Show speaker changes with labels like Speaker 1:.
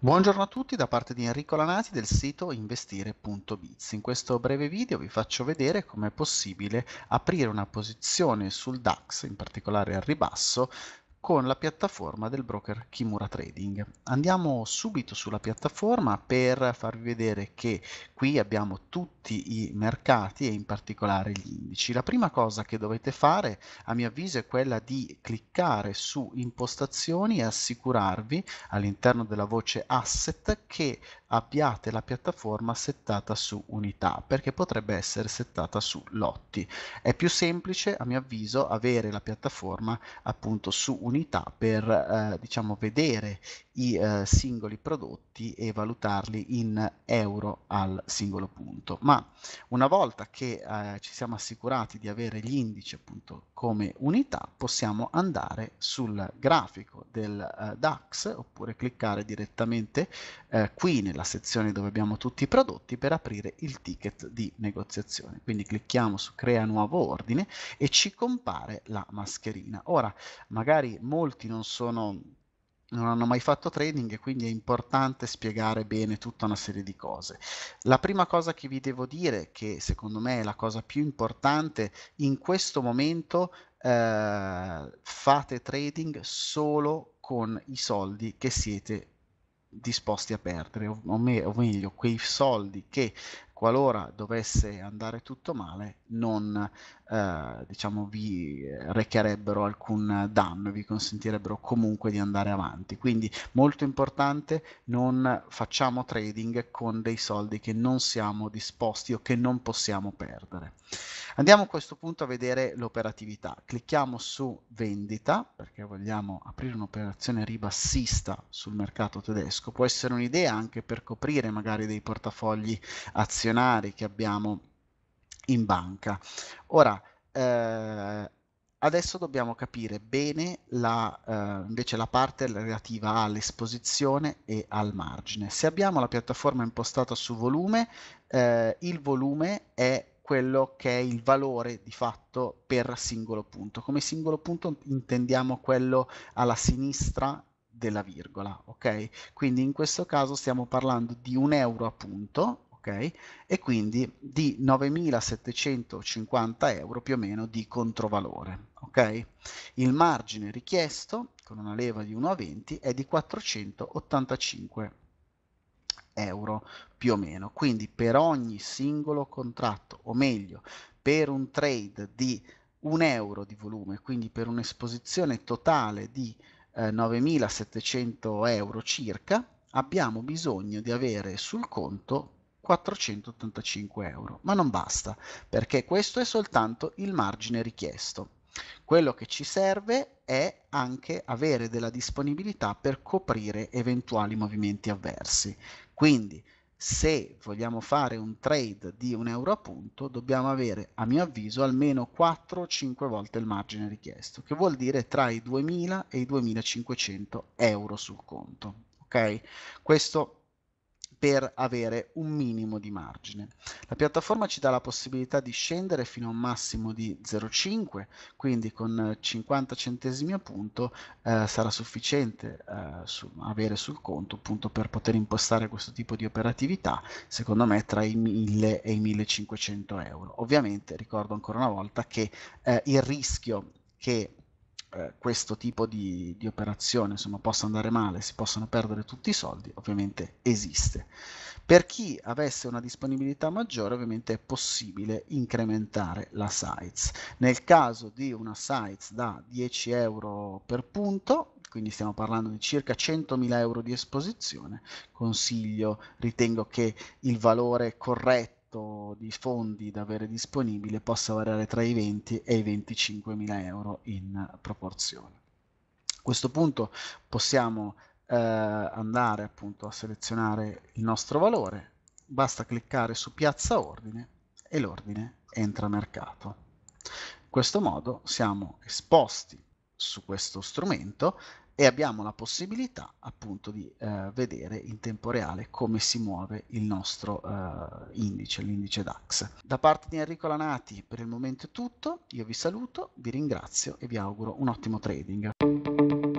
Speaker 1: Buongiorno a tutti da parte di Enrico Lanasi del sito investire.biz. In questo breve video vi faccio vedere come è possibile aprire una posizione sul DAX, in particolare al ribasso, con la piattaforma del broker Kimura Trading. Andiamo subito sulla piattaforma per farvi vedere che qui abbiamo tutti i mercati e in particolare gli indici. La prima cosa che dovete fare a mio avviso è quella di cliccare su impostazioni e assicurarvi all'interno della voce asset che abbiate la piattaforma settata su unità perché potrebbe essere settata su lotti è più semplice a mio avviso avere la piattaforma appunto su unità per eh, diciamo vedere i eh, singoli prodotti e valutarli in euro al singolo punto. Ma una volta che eh, ci siamo assicurati di avere gli indici appunto come unità, possiamo andare sul grafico del eh, DAX oppure cliccare direttamente eh, qui nella sezione dove abbiamo tutti i prodotti per aprire il ticket di negoziazione. Quindi clicchiamo su crea nuovo ordine e ci compare la mascherina. Ora, magari molti non sono non hanno mai fatto trading e quindi è importante spiegare bene tutta una serie di cose. La prima cosa che vi devo dire, che secondo me è la cosa più importante, in questo momento eh, fate trading solo con i soldi che siete disposti a perdere, o, me, o meglio, quei soldi che qualora dovesse andare tutto male non eh, diciamo, vi recherebbero alcun danno, vi consentirebbero comunque di andare avanti. Quindi molto importante non facciamo trading con dei soldi che non siamo disposti o che non possiamo perdere. Andiamo a questo punto a vedere l'operatività. Clicchiamo su vendita perché vogliamo aprire un'operazione ribassista sul mercato tedesco. Può essere un'idea anche per coprire magari dei portafogli azionari azionari che abbiamo in banca. Ora, eh, adesso dobbiamo capire bene la, eh, invece la parte relativa all'esposizione e al margine. Se abbiamo la piattaforma impostata su volume, eh, il volume è quello che è il valore di fatto per singolo punto. Come singolo punto intendiamo quello alla sinistra della virgola, ok? Quindi in questo caso stiamo parlando di un euro a punto ok? E quindi di 9.750 euro più o meno di controvalore, ok? Il margine richiesto con una leva di 1 a 20 è di 485 euro più o meno, quindi per ogni singolo contratto, o meglio, per un trade di 1 euro di volume, quindi per un'esposizione totale di eh, 9.700 euro circa, abbiamo bisogno di avere sul conto 485 euro. Ma non basta, perché questo è soltanto il margine richiesto. Quello che ci serve è anche avere della disponibilità per coprire eventuali movimenti avversi. Quindi, se vogliamo fare un trade di un euro a punto dobbiamo avere a mio avviso almeno 4 5 volte il margine richiesto che vuol dire tra i 2000 e i 2500 euro sul conto ok questo per avere un minimo di margine. La piattaforma ci dà la possibilità di scendere fino a un massimo di 0,5, quindi con 50 centesimi a punto eh, sarà sufficiente eh, su, avere sul conto appunto per poter impostare questo tipo di operatività, secondo me tra i 1000 e i 1500 euro. Ovviamente ricordo ancora una volta che eh, il rischio che eh, questo tipo di, di operazione insomma, possa andare male, si possono perdere tutti i soldi, ovviamente esiste. Per chi avesse una disponibilità maggiore ovviamente è possibile incrementare la size. Nel caso di una size da 10 euro per punto, quindi stiamo parlando di circa 100.000 euro di esposizione, consiglio, ritengo che il valore corretto di fondi da avere disponibile possa variare tra i 20 e i 25 mila euro in proporzione. A questo punto possiamo eh, andare appunto a selezionare il nostro valore, basta cliccare su piazza ordine e l'ordine entra mercato. In questo modo siamo esposti su questo strumento e abbiamo la possibilità appunto di eh, vedere in tempo reale come si muove il nostro eh, indice, l'indice DAX. Da parte di Enrico Lanati per il momento è tutto, io vi saluto, vi ringrazio e vi auguro un ottimo trading.